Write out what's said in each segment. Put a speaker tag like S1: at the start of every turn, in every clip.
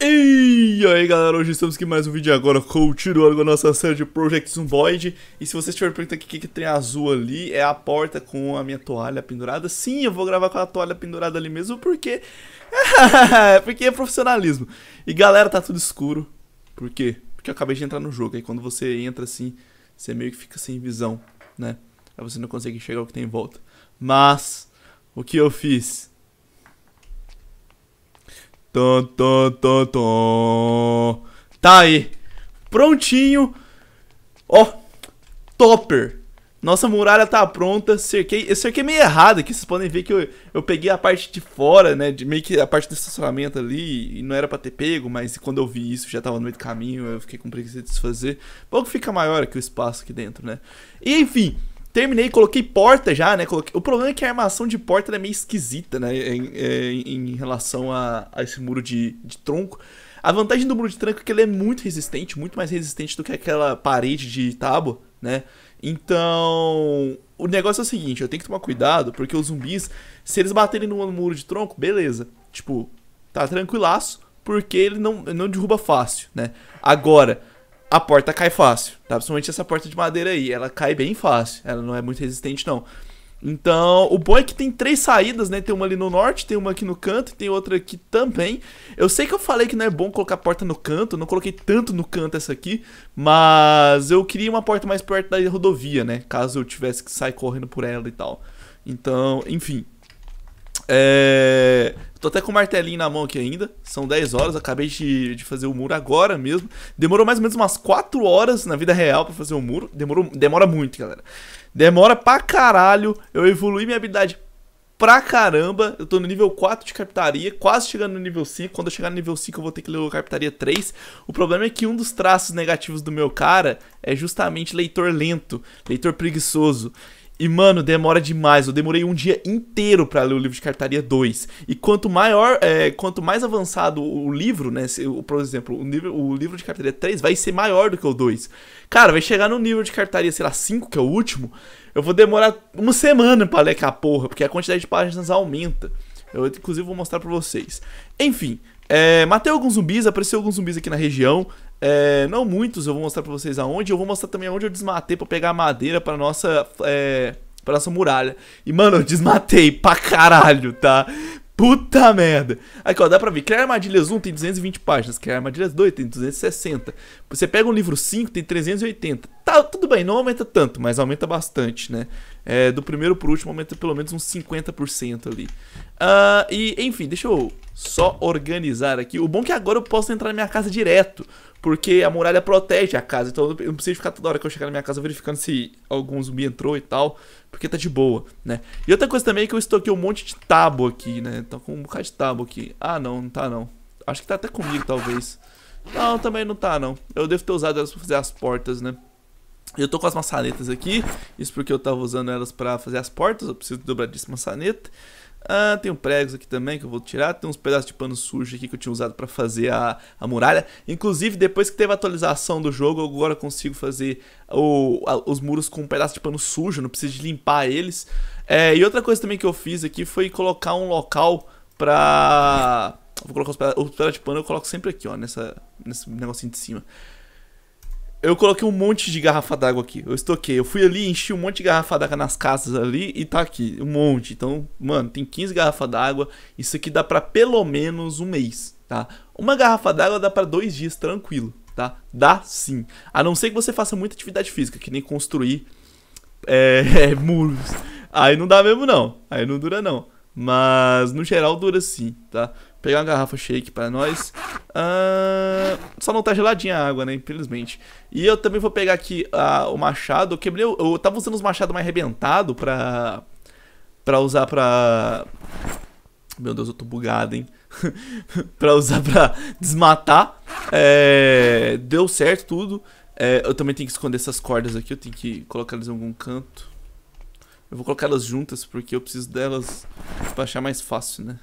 S1: E aí galera, hoje estamos aqui mais um vídeo agora continuando com a nossa série de Project Zoom Void E se vocês estiverem perguntando o que, que tem azul ali, é a porta com a minha toalha pendurada Sim, eu vou gravar com a toalha pendurada ali mesmo porque... É porque é profissionalismo E galera, tá tudo escuro Por quê? Porque eu acabei de entrar no jogo, aí quando você entra assim, você meio que fica sem visão, né? Aí você não consegue enxergar o que tem em volta Mas, o que eu fiz? Tô, tô, tô, tô. Tá aí. Prontinho. Ó. topper. Nossa muralha tá pronta. Cerquei. Eu cerquei meio errado aqui. Vocês podem ver que eu, eu peguei a parte de fora, né? De, meio que a parte do estacionamento ali. E não era pra ter pego, mas quando eu vi isso já tava no meio do caminho. Eu fiquei com preguiça de desfazer. Pouco fica maior aqui o espaço aqui dentro, né? E enfim. Terminei, coloquei porta já, né? Coloquei... O problema é que a armação de porta é meio esquisita, né? É, em, em, é, em relação a, a, esse muro de, de tronco. A vantagem do muro de tronco é que ele é muito resistente, muito mais resistente do que aquela parede de tábua, né? Então, o negócio é o seguinte, eu tenho que tomar cuidado, porque os zumbis, se eles baterem no muro de tronco, beleza. Tipo, tá tranquilaço, porque ele não, não derruba fácil, né? Agora, a porta cai fácil, tá? Principalmente essa porta de madeira aí, ela cai bem fácil, ela não é muito resistente não. Então, o bom é que tem três saídas, né? Tem uma ali no norte, tem uma aqui no canto e tem outra aqui também. Eu sei que eu falei que não é bom colocar a porta no canto, não coloquei tanto no canto essa aqui, mas eu queria uma porta mais perto da rodovia, né? Caso eu tivesse que sair correndo por ela e tal. Então, enfim, é... Tô até com o martelinho na mão aqui ainda. São 10 horas, acabei de, de fazer o muro agora mesmo. Demorou mais ou menos umas 4 horas na vida real para fazer o muro. Demorou, demora muito, galera. Demora pra caralho. Eu evolui minha habilidade pra caramba. Eu tô no nível 4 de carpintaria, quase chegando no nível 5. Quando eu chegar no nível 5, eu vou ter que ler o carpintaria 3. O problema é que um dos traços negativos do meu cara é justamente leitor lento, leitor preguiçoso. E, mano, demora demais. Eu demorei um dia inteiro para ler o livro de cartaria 2. E quanto maior, é, quanto mais avançado o livro, né? Se, por exemplo, o livro, o livro de cartaria 3 vai ser maior do que o 2. Cara, vai chegar no nível de cartaria, sei lá, 5, que é o último. Eu vou demorar uma semana para ler aquela porra, porque a quantidade de páginas aumenta. Eu inclusive vou mostrar pra vocês. Enfim, é, matei alguns zumbis, apareceu alguns zumbis aqui na região. É, não muitos, eu vou mostrar pra vocês aonde. Eu vou mostrar também aonde eu desmatei pra pegar madeira pra nossa, é, pra nossa muralha. E, mano, eu desmatei pra caralho, tá? Puta merda. Aqui, ó, dá pra ver. Criar Armadilhas 1 tem 220 páginas. Criar Armadilhas 2 tem 260. Você pega um livro 5, tem 380. Tá, tudo bem, não aumenta tanto, mas aumenta bastante, né? É, do primeiro pro último aumenta pelo menos uns 50% ali. Uh, e, enfim, deixa eu só organizar aqui. O bom é que agora eu posso entrar na minha casa direto, porque a muralha protege a casa, então eu não preciso ficar toda hora que eu chegar na minha casa verificando se algum zumbi entrou e tal, porque tá de boa, né? E outra coisa também é que eu aqui um monte de tábua aqui, né? Tá com um bocado de tábua aqui. Ah, não, não tá não. Acho que tá até comigo, talvez. Não, também não tá não. Eu devo ter usado elas pra fazer as portas, né? Eu tô com as maçanetas aqui, isso porque eu tava usando elas para fazer as portas, eu preciso de disso maçaneta. Ah, tem um pregos aqui também que eu vou tirar, tem uns pedaços de pano sujo aqui que eu tinha usado para fazer a, a muralha. Inclusive, depois que teve a atualização do jogo, eu agora consigo fazer o, a, os muros com um pedaço de pano sujo, não preciso de limpar eles. É, e outra coisa também que eu fiz aqui foi colocar um local pra... Vou colocar os pedaços, os pedaços de pano, eu coloco sempre aqui, ó, nessa, nesse negocinho de cima. Eu coloquei um monte de garrafa d'água aqui. Eu estoquei. Eu fui ali, enchi um monte de garrafa d'água nas casas ali e tá aqui. Um monte. Então, mano, tem 15 garrafas d'água. Isso aqui dá para pelo menos um mês, tá? Uma garrafa d'água dá para dois dias tranquilo, tá? Dá sim. A não ser que você faça muita atividade física, que nem construir é, é, muros. Aí não dá mesmo, não. Aí não dura, não. Mas no geral dura sim, tá? pegar uma garrafa shake para nós. só não tá geladinha a água, né? Infelizmente. E eu também vou pegar aqui ah, o machado. Eu quebrei. Eu tava usando os machados mais arrebentados pra. pra usar pra. Meu Deus, eu tô bugado, hein? pra usar pra desmatar. É, deu certo tudo. É, eu também tenho que esconder essas cordas aqui. Eu tenho que colocar elas em algum canto. Eu vou colocar elas juntas porque eu preciso delas pra achar mais fácil, né?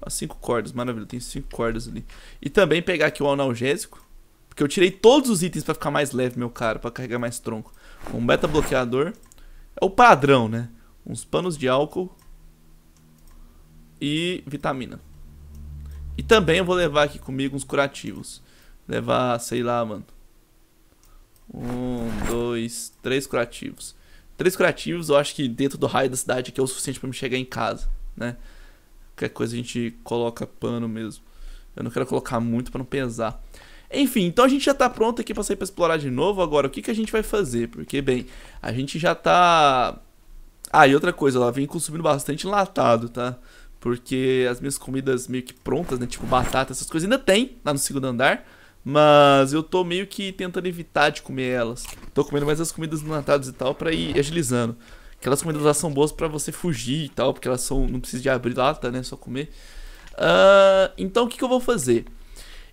S1: as cinco cordas, maravilha, tem cinco cordas ali. E também pegar aqui o analgésico, porque eu tirei todos os itens pra ficar mais leve, meu cara, pra carregar mais tronco. Um beta bloqueador, é o padrão, né? Uns panos de álcool e vitamina. E também eu vou levar aqui comigo uns curativos. Levar, sei lá, mano. Um, dois, três curativos. Três curativos eu acho que dentro do raio da cidade aqui é o suficiente pra me chegar em casa, né? qualquer coisa a gente coloca pano mesmo. Eu não quero colocar muito para não pesar. Enfim, então a gente já tá pronto aqui para sair para explorar de novo. Agora, o que, que a gente vai fazer? Porque, bem, a gente já tá... Ah, e outra coisa, ela vem consumindo bastante latado, tá? Porque as minhas comidas meio que prontas, né? Tipo batata, essas coisas, ainda tem lá no segundo andar. Mas eu tô meio que tentando evitar de comer elas. Tô comendo mais as comidas latadas e tal pra ir agilizando. Aquelas comidas lá são boas para você fugir e tal, porque elas são. Não precisa de abrir lata, né? Só comer. Uh, então o que, que eu vou fazer?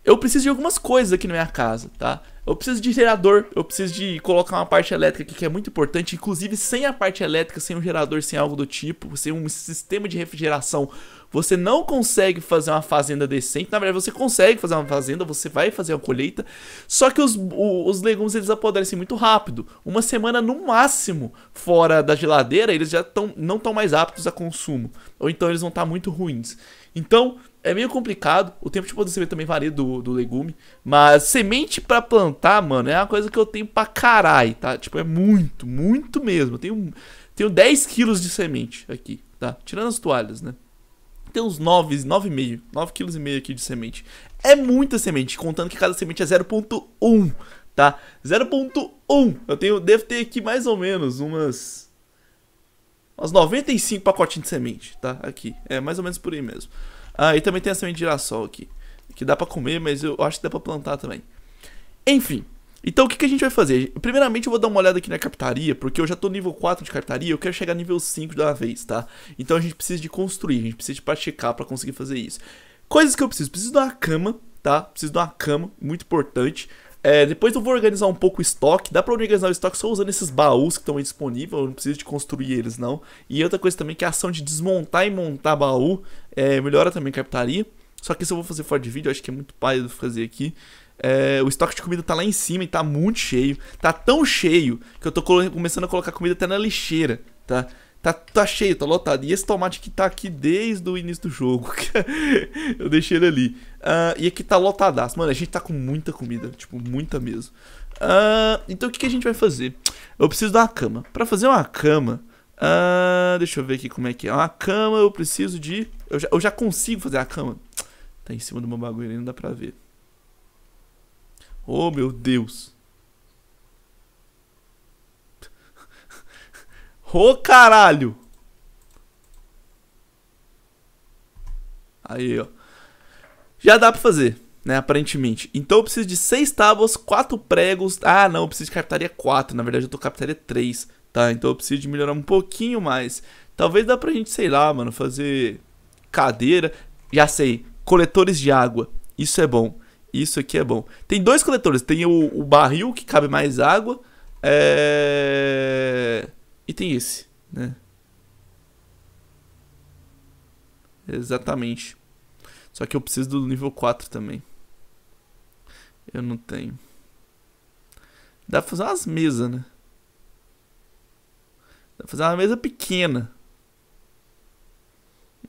S1: Eu preciso de algumas coisas aqui na minha casa, tá? Eu preciso de gerador, eu preciso de colocar uma parte elétrica aqui que é muito importante. Inclusive, sem a parte elétrica, sem um gerador, sem algo do tipo, sem um sistema de refrigeração você não consegue fazer uma fazenda decente. Na verdade, você consegue fazer uma fazenda, você vai fazer a colheita. Só que os, o, os legumes eles apodrecem muito rápido. Uma semana no máximo fora da geladeira, eles já tão, não estão mais aptos a consumo. Ou então eles vão estar tá muito ruins. Então, é meio complicado. O tempo de apodrecimento também varia do, do legume. Mas semente para plantar, mano, é uma coisa que eu tenho pra caralho, tá? Tipo, é muito, muito mesmo. Eu tenho, tenho 10 quilos de semente aqui, tá? Tirando as toalhas, né? tem uns 9, 9,5, kg aqui de semente. É muita semente, contando que cada semente é 0.1, tá? 0.1. Eu tenho, devo ter aqui mais ou menos umas umas 95 pacotinhos de semente, tá? Aqui. É mais ou menos por aí mesmo. Ah, e também tem a semente de girassol aqui, que dá para comer, mas eu acho que dá para plantar também. Enfim, então o que, que a gente vai fazer? Primeiramente eu vou dar uma olhada aqui na captaria, porque eu já tô nível 4 de captaria, eu quero chegar nível 5 de uma vez, tá? Então a gente precisa de construir, a gente precisa de praticar para conseguir fazer isso. Coisas que eu preciso, preciso de uma cama, tá? Preciso de uma cama, muito importante. É, depois eu vou organizar um pouco o estoque. Dá pra organizar o estoque só usando esses baús que estão aí disponíveis. Eu não preciso de construir eles, não. E outra coisa também que é a ação de desmontar e montar baú é, melhora também a captaria. Só que isso eu vou fazer fora de vídeo, acho que é muito pálido fazer aqui. É, o estoque de comida tá lá em cima e tá muito cheio. Tá tão cheio que eu tô começando a colocar comida até na lixeira, tá? Tá, tá cheio, tá lotado. E esse tomate que tá aqui desde o início do jogo. eu deixei ele ali. Uh, e aqui tá lotadaço. Mano, a gente tá com muita comida. Tipo, muita mesmo. Uh, então o que, que, a gente vai fazer? Eu preciso de uma cama. Pra fazer uma cama... Uh, deixa eu ver aqui como é que é. Uma cama eu preciso de... Eu já, eu já consigo fazer a cama. Tá em cima do meu bagulho, não dá pra ver. Oh, meu Deus. Ô, oh, caralho. Aí, ó. Já dá pra fazer, né? Aparentemente. Então eu preciso de seis tábuas, quatro pregos. Ah, não, eu preciso de captaria 4. Na verdade, eu tô captaria 3. Tá, então eu preciso de melhorar um pouquinho mais. Talvez dá pra gente, sei lá, mano, fazer cadeira. Já sei, coletores de água. Isso é bom. Isso aqui é bom. Tem dois coletores. Tem o, o barril, que cabe mais água. É... E tem esse, né? Exatamente. Só que eu preciso do nível 4 também. Eu não tenho. Dá pra fazer umas mesas, né? Dá pra fazer uma mesa pequena.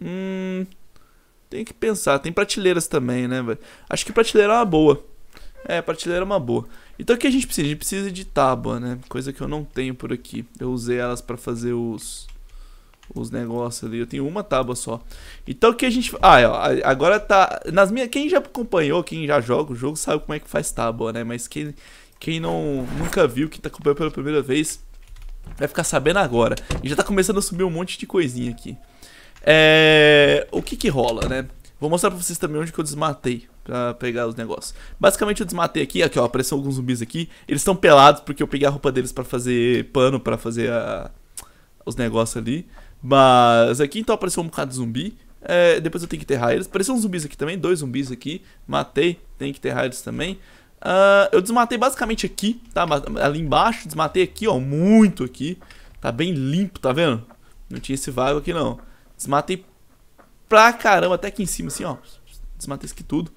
S1: Hum... Tem que pensar. Tem prateleiras também, né, velho? Acho que prateleira é uma boa. É, prateleira é uma boa. Então o que a gente precisa? A gente precisa de tábua, né? Coisa que eu não tenho por aqui. Eu usei elas pra fazer os... Os negócios ali. Eu tenho uma tábua só. Então o que a gente... Ah, é, ó, agora tá... Nas minhas... Quem já acompanhou, quem já joga o jogo, sabe como é que faz tábua, né? Mas quem, quem não nunca viu, que tá acompanhando pela primeira vez... Vai ficar sabendo agora. E já tá começando a subir um monte de coisinha aqui. É, o que que rola, né? Vou mostrar pra vocês também onde que eu desmatei pra pegar os negócios. Basicamente eu desmatei aqui, aqui ó, apareceu alguns zumbis aqui. Eles estão pelados porque eu peguei a roupa deles pra fazer pano, pra fazer a... os negócios ali. Mas aqui então apareceu um bocado de zumbi. É, depois eu tenho que enterrar eles. apareceu uns zumbis aqui também, dois zumbis aqui. Matei, tenho que enterrar eles também. Uh, eu desmatei basicamente aqui, tá? Ali embaixo, desmatei aqui, ó, muito aqui. Tá bem limpo, tá vendo? Não tinha esse vago aqui não. Desmatei pra caramba, até aqui em cima, assim, ó. Desmatei isso aqui tudo.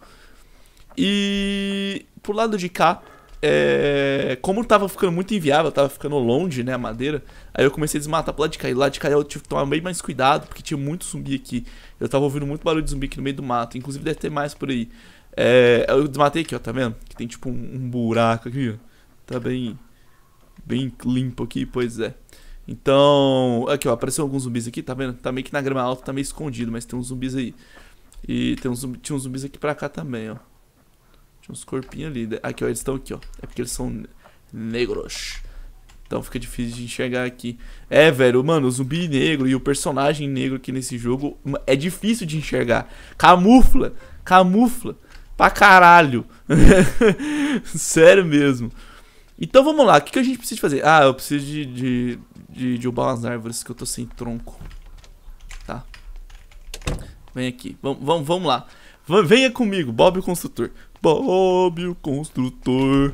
S1: E pro lado de cá, é, como tava ficando muito inviável, tava ficando longe, né, a madeira, aí eu comecei a desmatar pro lado de cá. E lá de cá eu tive que tomar bem mais cuidado, porque tinha muito zumbi aqui. Eu tava ouvindo muito barulho de zumbi aqui no meio do mato, inclusive deve ter mais por aí. É, eu desmatei aqui, ó, tá vendo? Que tem tipo um, um buraco aqui, ó. Tá bem, bem limpo aqui, pois é. Então, aqui ó, apareceu alguns zumbis aqui, tá vendo? Tá meio que na grama alta, tá meio escondido, mas tem uns zumbis aí. E tem uns, tinha uns zumbis aqui pra cá também, ó. Tinha uns corpinhos ali. Aqui, ó, eles estão aqui, ó. É porque eles são negros. Então fica difícil de enxergar aqui. É, velho, mano, o zumbi negro e o personagem negro aqui nesse jogo hum, é difícil de enxergar. Camufla, camufla pra caralho. Sério mesmo. Então vamos lá, o que, que a gente precisa fazer? Ah, eu preciso de, de, de derrubar umas árvores que eu tô sem tronco. Tá. Vem aqui, vamos vamo, vamo lá. Venha comigo, Bob o Construtor. Bob o Construtor.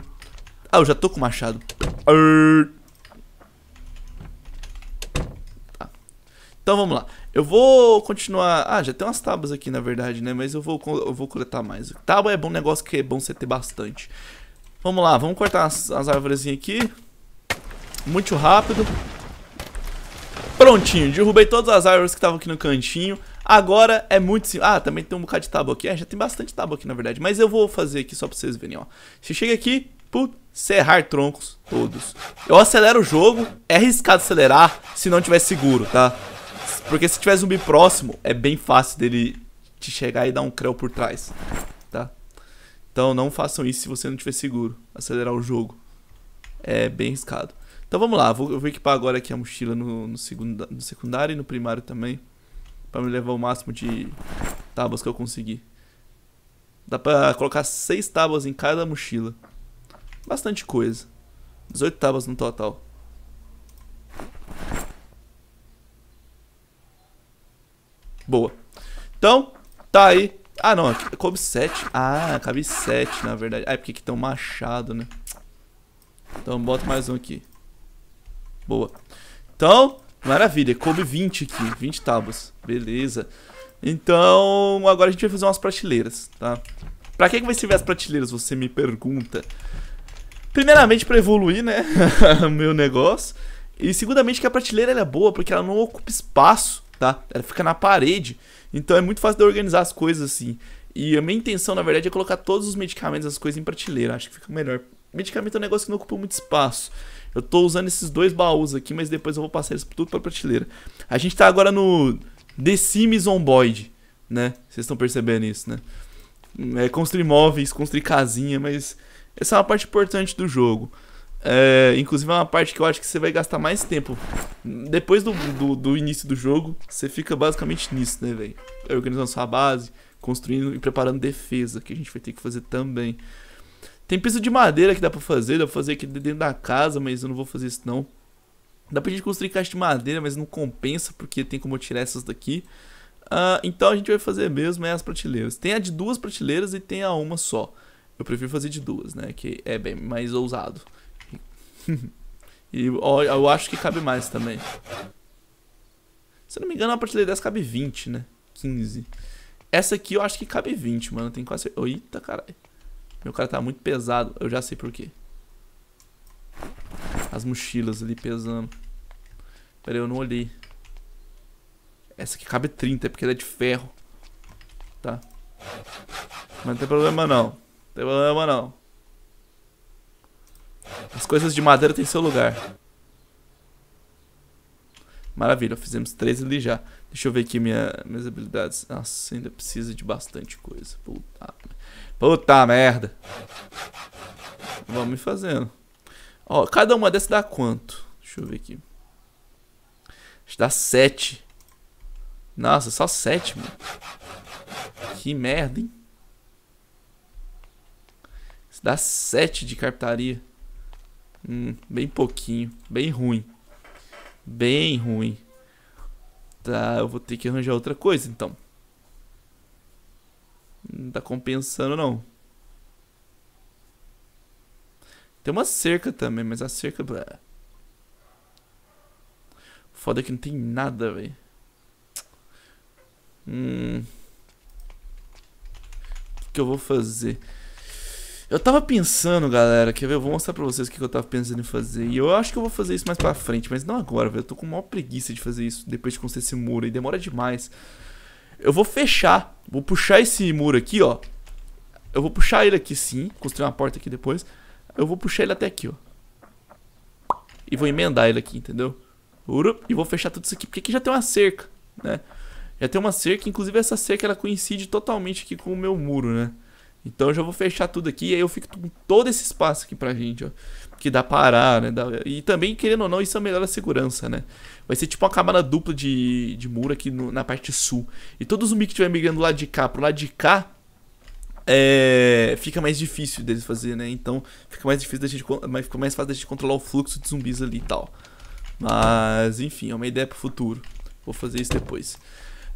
S1: Ah, eu já tô com machado. Tá. Então vamos lá. Eu vou continuar... Ah, já tem umas tábuas aqui, na verdade, né? Mas eu vou, eu vou coletar mais. Tábua é bom negócio que é bom você ter bastante. Vamos lá, vamos cortar as, as árvores aqui. Muito rápido. Prontinho, derrubei todas as árvores que estavam aqui no cantinho. Agora é muito simples. Ah, também tem um bocado de tábua aqui. É, já tem bastante tábua aqui, na verdade. Mas eu vou fazer aqui só pra vocês verem, ó. Você chega aqui, put, serrar troncos todos. Eu acelero o jogo. É arriscado acelerar se não tiver seguro, tá? Porque se tiver zumbi próximo, é bem fácil dele te chegar e dar um creu por trás. Então não façam isso se você não tiver seguro. Acelerar o jogo é bem riscado. Então vamos lá, vou, vou equipar agora aqui a mochila no, no, no secundário e no primário também. Pra me levar o máximo de tábuas que eu conseguir. Dá pra colocar 6 tábuas em cada mochila. Bastante coisa. 18 tábuas no total. Boa. Então, tá aí ah, não, coube 7. Ah, cabe 7, na verdade. Ah, é porque aqui tem um machado, né? Então, bota mais um aqui. Boa. Então, maravilha. Coube 20 aqui. 20 tábuas. Beleza. Então, agora a gente vai fazer umas prateleiras, tá? Pra que, que vai servir as prateleiras, você me pergunta? Primeiramente, pra evoluir, né? Meu negócio. E, segundamente, que a prateleira é boa porque ela não ocupa espaço, tá? Ela fica na parede. Então é muito fácil de organizar as coisas assim. E a minha intenção, na verdade, é colocar todos os medicamentos, as coisas em prateleira. Acho que fica melhor. Medicamento é um negócio que não ocupa muito espaço. Eu tô usando esses dois baús aqui, mas depois eu vou passar isso tudo pra prateleira. A gente tá agora no The Sims Zomboid, né? Vocês estão percebendo isso, né? É, construir móveis, construir casinha, mas essa é uma parte importante do jogo. É, inclusive é uma parte que eu acho que você vai gastar mais tempo. Depois do, do, do início do jogo, você fica basicamente nisso, né, velho? Organizando sua base, construindo e preparando defesa, que a gente vai ter que fazer também. Tem piso de madeira que dá pra fazer, dá pra fazer aqui dentro da casa, mas eu não vou fazer isso não. Dá pra gente construir caixa de madeira, mas não compensa, porque tem como eu tirar essas daqui. Uh, então a gente vai fazer mesmo é as prateleiras. Tem a de duas prateleiras e tem a uma só. Eu prefiro fazer de duas, né, que é bem mais ousado. e ó, eu acho que cabe mais também. Se eu não me engano, a partilha dessa cabe 20, né? 15. Essa aqui eu acho que cabe 20, mano. Tem quase. Oh, eita, caralho. Meu cara tá muito pesado. Eu já sei por quê. As mochilas ali pesando. Pera aí, eu não olhei. Essa aqui cabe 30, é porque ela é de ferro. Tá. Mas não tem problema não. Não tem problema não. As coisas de madeira têm seu lugar. Maravilha, fizemos 13 ali já. Deixa eu ver aqui minha, minhas habilidades. Nossa, ainda precisa de bastante coisa. Puta, puta merda. Vamos fazendo. Ó, cada uma dessas dá quanto? Deixa eu ver aqui. Acho que dá 7. Nossa, só 7, mano. Que merda, hein? Isso dá 7 de carpintaria. Hum, bem pouquinho. Bem ruim. Bem ruim. Tá, eu vou ter que arranjar outra coisa então. Não tá compensando não. Tem uma cerca também, mas a cerca. Blá. Foda que não tem nada, velho. Hum. O que, que eu vou fazer? Eu tava pensando, galera, quer ver? Eu vou mostrar pra vocês o que eu tava pensando em fazer. E eu acho que eu vou fazer isso mais pra frente, mas não agora, velho. Eu tô com maior preguiça de fazer isso depois de construir esse muro e demora demais. Eu vou fechar, vou puxar esse muro aqui, ó. Eu vou puxar ele aqui sim, construir uma porta aqui depois. Eu vou puxar ele até aqui, ó. E vou emendar ele aqui, entendeu? E vou fechar tudo isso aqui, porque aqui já tem uma cerca, né? Já tem uma cerca, inclusive essa cerca ela coincide totalmente aqui com o meu muro, né? Então eu já vou fechar tudo aqui e aí eu fico com todo esse espaço aqui pra gente, ó. Que dá parar, né? Dá... E também, querendo ou não, isso é melhor a segurança, né? Vai ser tipo uma camada dupla de, de muro aqui no, na parte sul. E todo zumbi que estiver migrando do lado de cá pro lado de cá, é, fica mais difícil deles fazer, né? Então fica mais difícil da gente, mas fica mais fácil da gente controlar o fluxo de zumbis ali e tal. Mas enfim, é uma ideia pro futuro. Vou fazer isso depois.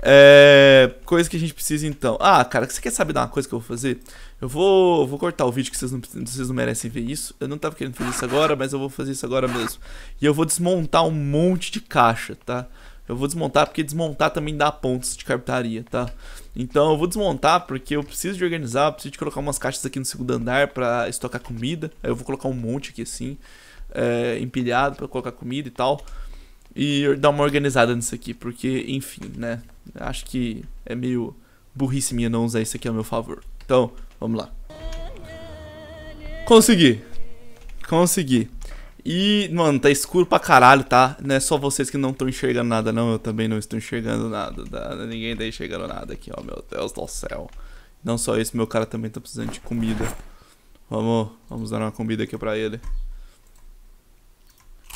S1: É, coisa que a gente precisa então. Ah, cara, você quer saber de uma coisa que eu vou fazer? Eu vou, vou cortar o vídeo que vocês não, vocês não merecem ver isso. Eu não tava querendo fazer isso agora, mas eu vou fazer isso agora mesmo. E eu vou desmontar um monte de caixa, tá? Eu vou desmontar porque desmontar também dá pontos de carpintaria, tá? Então eu vou desmontar porque eu preciso de organizar, eu preciso de colocar umas caixas aqui no segundo andar para estocar comida. Aí eu vou colocar um monte aqui assim, é, empilhado para colocar comida e tal e dar uma organizada nisso aqui, porque, enfim, né? Acho que é meio burrice minha não usar isso aqui ao meu favor. Então, vamos lá. Consegui. Consegui. E, mano, tá escuro pra caralho, tá? Não é só vocês que não estão enxergando nada, não. Eu também não estou enxergando nada. Tá? Ninguém tá enxergando nada aqui, ó. Meu Deus do céu. Não só isso, meu cara também tá precisando de comida. Vamos, vamos dar uma comida aqui pra ele.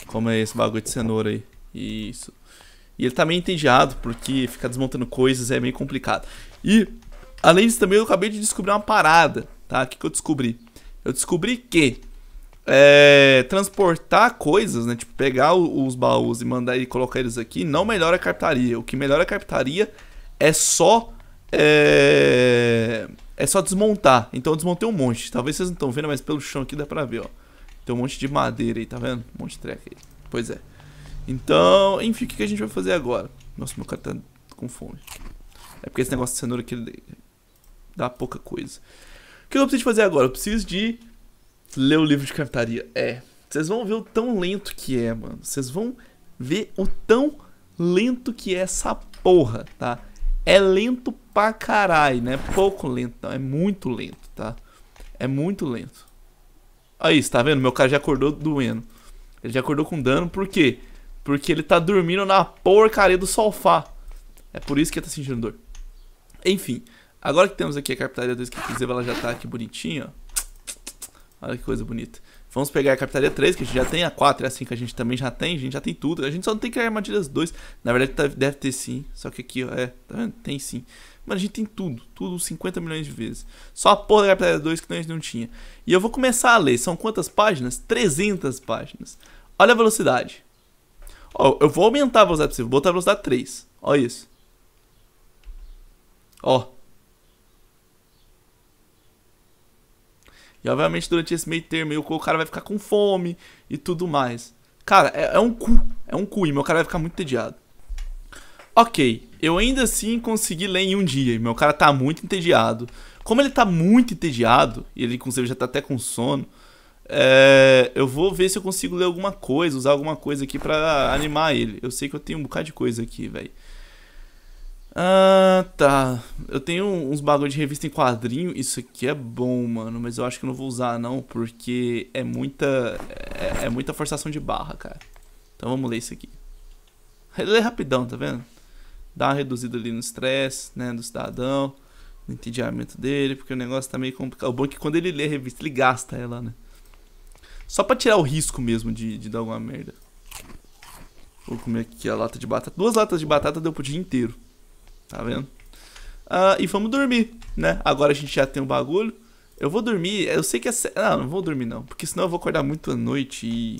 S1: Como é esse bagulho de cenoura aí? Isso. E ele tá meio entediado, porque ficar desmontando coisas é meio complicado. E, além disso, também eu acabei de descobrir uma parada, tá? O que, que eu descobri? Eu descobri que é, transportar coisas, né? Tipo, pegar os baús e mandar e colocar eles aqui não melhora a carpintaria. O que melhora a carpintaria é só. É, é só desmontar. Então eu desmontei um monte. Talvez vocês não estão vendo, mas pelo chão aqui dá pra ver, ó. Tem um monte de madeira aí, tá vendo? Um monte de treco aí. Pois é. Então, enfim, o que a gente vai fazer agora? Nossa, meu cara tá com fome. É porque esse negócio de cenoura aqui dá pouca coisa. O que eu preciso fazer agora? Eu preciso de ler o livro de cartaria. É, vocês vão ver o tão lento que é, mano. Vocês vão ver o tão lento que é essa porra, tá? É lento pra caralho, né pouco lento, não. É muito lento, tá? É muito lento. Aí, você tá vendo? Meu cara já acordou doendo. Ele já acordou com dano, por quê? Porque... Porque ele tá dormindo na porcaria do sofá. É por isso que ele tá sentindo dor. Enfim, agora que temos aqui a Capitaria 2 que inclusive ela já tá aqui bonitinha, ó. Olha que coisa bonita. Vamos pegar a Capitaria 3, que a gente já tem, a 4 e a 5 a gente também já tem, a gente já tem tudo. A gente só não tem que criar armadilhas 2. Na verdade tá, deve ter sim, só que aqui, ó, é, tá vendo? Tem sim. Mano, a gente tem tudo, tudo 50 milhões de vezes. Só a porra da Capitalia 2 que a gente não tinha. E eu vou começar a ler, são quantas páginas? 300 páginas. Olha a velocidade. Ó, eu vou aumentar a velocidade possível, vou botar a velocidade 3. Ó isso. Ó. E obviamente durante esse meio termo o cara vai ficar com fome e tudo mais. Cara, é, é um cu. É um cu e meu cara vai ficar muito entediado. Ok, eu ainda assim consegui ler em um dia e meu cara tá muito entediado. Como ele tá muito entediado, e ele inclusive já tá até com sono, é, eu vou ver se eu consigo ler alguma coisa, usar alguma coisa aqui para animar ele. Eu sei que eu tenho um bocado de coisa aqui, velho. Ah, tá. Eu tenho uns bagulho de revista em quadrinho. Isso aqui é bom, mano. Mas eu acho que eu não vou usar, não. Porque é muita. É, é muita forçação de barra, cara. Então vamos ler isso aqui. Lê rapidão, tá vendo? Dá uma reduzida ali no estresse, né? Do cidadão. No entediamento dele. Porque o negócio tá meio complicado. O bom é que quando ele lê a revista, ele gasta ela, né? Só pra tirar o risco mesmo de, de dar alguma merda. Vou comer aqui a lata de batata. Duas latas de batata deu pro dia inteiro. Tá vendo? Uh, e vamos dormir, né? Agora a gente já tem o um bagulho. Eu vou dormir. Eu sei que é. Não, ah, não vou dormir não. Porque senão eu vou acordar muito à noite e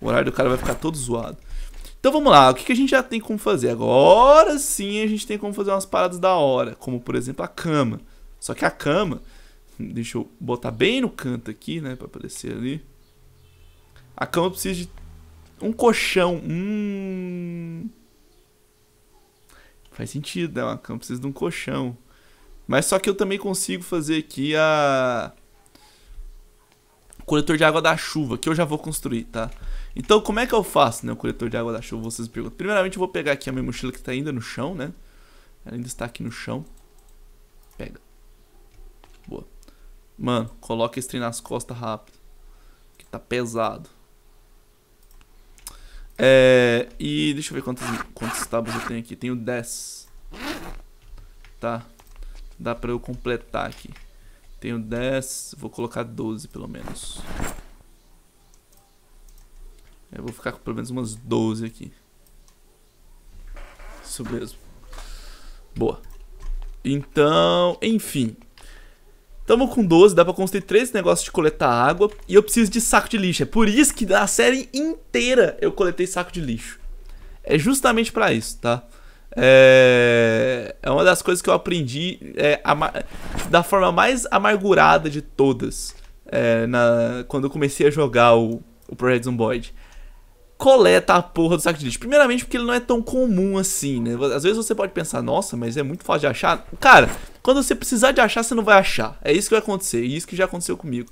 S1: o horário do cara vai ficar todo zoado. Então vamos lá. O que, que a gente já tem como fazer? Agora sim a gente tem como fazer umas paradas da hora. Como por exemplo a cama. Só que a cama. Deixa eu botar bem no canto aqui, né? Pra aparecer ali. A cama precisa de um colchão. Hum. Faz sentido, né? A cama precisa de um colchão. Mas só que eu também consigo fazer aqui a. O coletor de água da chuva, que eu já vou construir, tá? Então, como é que eu faço, né? O coletor de água da chuva, vocês me perguntam. Primeiramente, eu vou pegar aqui a minha mochila que tá ainda no chão, né? Ela ainda está aqui no chão. Pega. Boa. Mano, coloca esse trem nas costas rápido. Que tá pesado. É, e deixa eu ver quantas, quantos tábuas eu tenho aqui. Tenho 10. Tá? Dá pra eu completar aqui. Tenho 10, vou colocar 12 pelo menos. Eu vou ficar com pelo menos umas 12 aqui. Isso mesmo. Boa. Então, enfim. Tamo com 12, dá pra construir três negócios de coletar água. E eu preciso de saco de lixo. É por isso que na série inteira eu coletei saco de lixo. É justamente para isso, tá? É... é... uma das coisas que eu aprendi é, ama... da forma mais amargurada de todas. É, na... Quando eu comecei a jogar o, o Project Zomboid coleta a porra do saco de lixo. Primeiramente porque ele não é tão comum assim, né? Às vezes você pode pensar, nossa, mas é muito fácil de achar. Cara, quando você precisar de achar, você não vai achar. É isso que vai acontecer, e isso que já aconteceu comigo.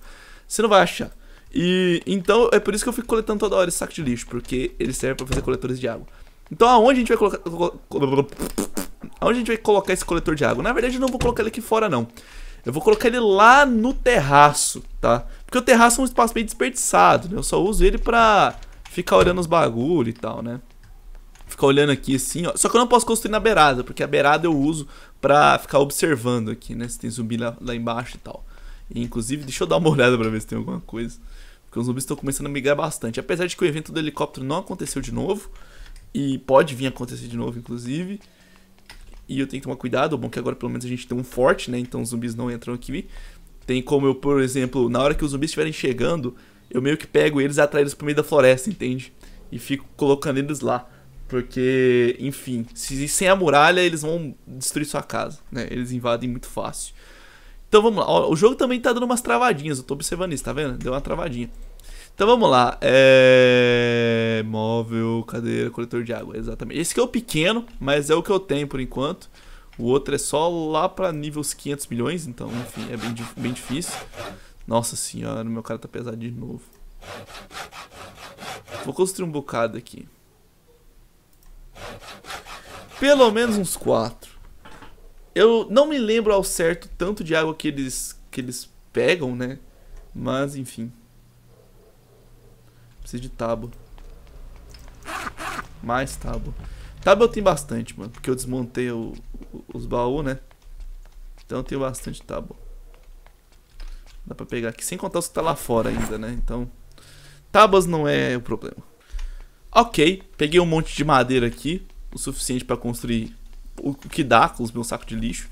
S1: Você não vai achar. E então é por isso que eu fico coletando toda hora esse saco de lixo, porque ele serve para fazer coletores de água. Então aonde a gente vai colocar Aonde a gente vai colocar esse coletor de água? Na verdade, eu não vou colocar ele aqui fora não. Eu vou colocar ele lá no terraço, tá? Porque o terraço é um espaço meio desperdiçado, né? Eu só uso ele pra fica olhando os bagulho e tal, né? Fica olhando aqui assim, ó. Só que eu não posso construir na beirada, porque a beirada eu uso pra ficar observando aqui, né? Se tem zumbi lá, lá embaixo e tal. E, inclusive, deixa eu dar uma olhada pra ver se tem alguma coisa. Porque os zumbis estão começando a migrar bastante. Apesar de que o evento do helicóptero não aconteceu de novo. E pode vir a acontecer de novo, inclusive. E eu tenho que tomar cuidado. O bom é que agora pelo menos a gente tem um forte, né? Então os zumbis não entram aqui. Tem como eu, por exemplo, na hora que os zumbis estiverem chegando, eu meio que pego eles e atraio eles pro meio da floresta, entende? E fico colocando eles lá. Porque, enfim, se sem a muralha, eles vão destruir sua casa, né? Eles invadem muito fácil. Então vamos lá. Ó, o jogo também tá dando umas travadinhas, eu tô observando isso, tá vendo? Deu uma travadinha. Então vamos lá. É... Móvel, cadeira, coletor de água, exatamente. Esse aqui é o pequeno, mas é o que eu tenho por enquanto. O outro é só lá pra níveis 500 milhões, então, enfim, é bem, bem difícil. Nossa senhora, meu cara tá pesado de novo. Vou construir um bocado aqui. Pelo menos uns quatro. Eu não me lembro ao certo tanto de água que eles, que eles pegam, né? Mas, enfim. Preciso de tábua. Mais tábua. Tábua eu tenho bastante, mano. Porque eu desmontei o, os baús, né? Então eu tenho bastante tábua. Dá pra pegar aqui, sem contar os que tá lá fora ainda, né? Então, tábuas não é o problema. Ok, peguei um monte de madeira aqui, o suficiente pra construir o que dá com os meus sacos de lixo.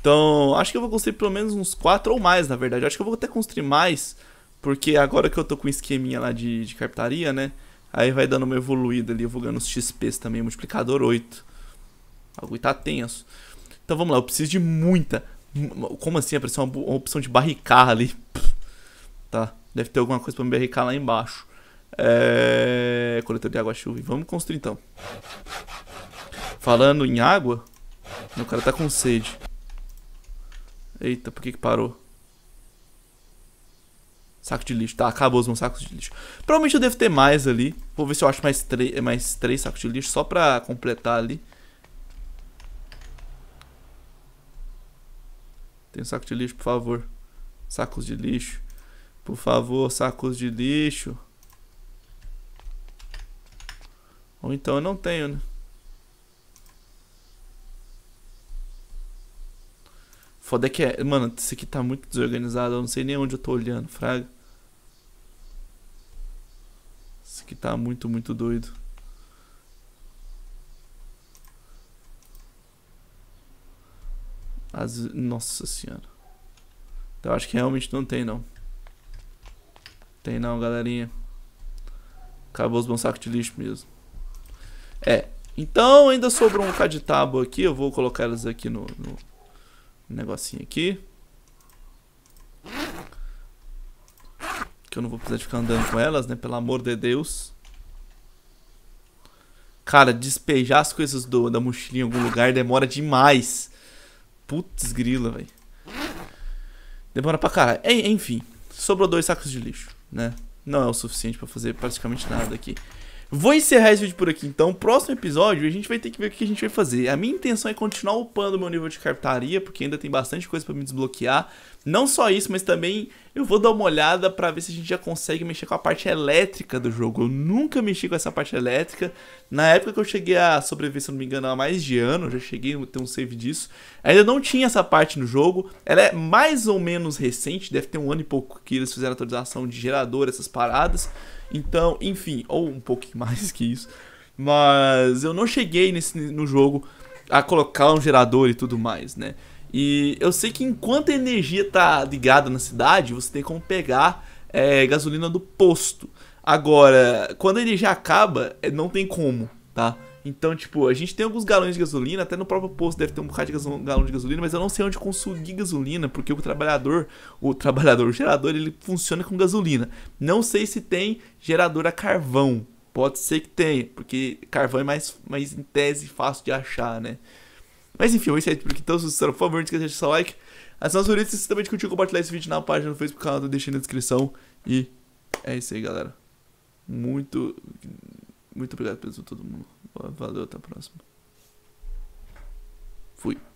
S1: Então, acho que eu vou construir pelo menos uns 4 ou mais, na verdade. Acho que eu vou até construir mais, porque agora que eu tô com esqueminha lá de, de carpintaria, né? Aí vai dando uma evoluída ali, eu vou ganhando os XPs também, multiplicador 8. O bagulho tá tenso. Então vamos lá, eu preciso de muita, como assim? Apareceu é uma, uma opção de barricar ali. Tá, deve ter alguma coisa pra me barricar lá embaixo. É... Coletor de água-chuva. Vamos construir então. Falando em água, meu cara tá com sede. Eita, por que que parou? Saco de lixo. Tá, acabou os meus sacos de lixo. Provavelmente eu devo ter mais ali. Vou ver se eu acho mais, mais três sacos de lixo só pra completar ali. Tem saco de lixo, por favor. Sacos de lixo. Por favor, sacos de lixo. Ou então eu não tenho, né? Foda é que é. Mano, isso aqui tá muito desorganizado. Eu não sei nem onde eu tô olhando, fraga. Isso aqui tá muito, muito doido. As... Nossa senhora. Eu acho que realmente não tem não. Tem não, galerinha. Acabou os bons sacos de lixo mesmo. É. Então ainda sobrou um bocado de tábua aqui. Eu vou colocar elas aqui no, no negocinho aqui. Que eu não vou precisar ficar andando com elas, né? Pelo amor de Deus. Cara, despejar as coisas do, da mochilinha em algum lugar demora demais. Putz, grila, velho. Demora pra caralho. Enfim, sobrou dois sacos de lixo, né? Não é o suficiente pra fazer praticamente nada aqui. Vou encerrar esse vídeo por aqui então. Próximo episódio a gente vai ter que ver o que a gente vai fazer. A minha intenção é continuar upando meu nível de carpintaria, porque ainda tem bastante coisa para me desbloquear. Não só isso, mas também eu vou dar uma olhada para ver se a gente já consegue mexer com a parte elétrica do jogo. Eu nunca mexi com essa parte elétrica. Na época que eu cheguei a sobreviver, se não me engano, há mais de ano, já cheguei a ter um save disso. Ainda não tinha essa parte no jogo. Ela é mais ou menos recente, deve ter um ano e pouco que eles fizeram a atualização de gerador, essas paradas. Então, enfim, ou um pouquinho mais que isso. Mas eu não cheguei nesse, no jogo a colocar um gerador e tudo mais, né? E eu sei que enquanto a energia tá ligada na cidade, você tem como pegar é, gasolina do posto. Agora, quando a energia acaba, é, não tem como, tá? Então, tipo, a gente tem alguns galões de gasolina, até no próprio posto deve ter um bocado de galão de gasolina, mas eu não sei onde conseguir gasolina, porque o trabalhador, o trabalhador, o gerador, ele funciona com gasolina. Não sei se tem gerador a carvão. Pode ser que tenha, porque carvão é mais, mais em tese fácil de achar, né? Mas enfim, esse é porque então, se vocês gostaram, por favor, não esqueça de deixar seu like. As nossas redes, também de curtir e compartilhar esse vídeo na página do Facebook, canal, eu deixei na descrição. E é isso aí, galera. Muito, muito obrigado pelo todo mundo. Valeu, até a próxima. Fui.